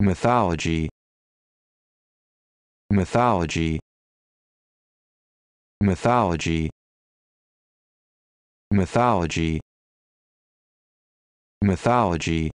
mythology mythology mythology mythology mythology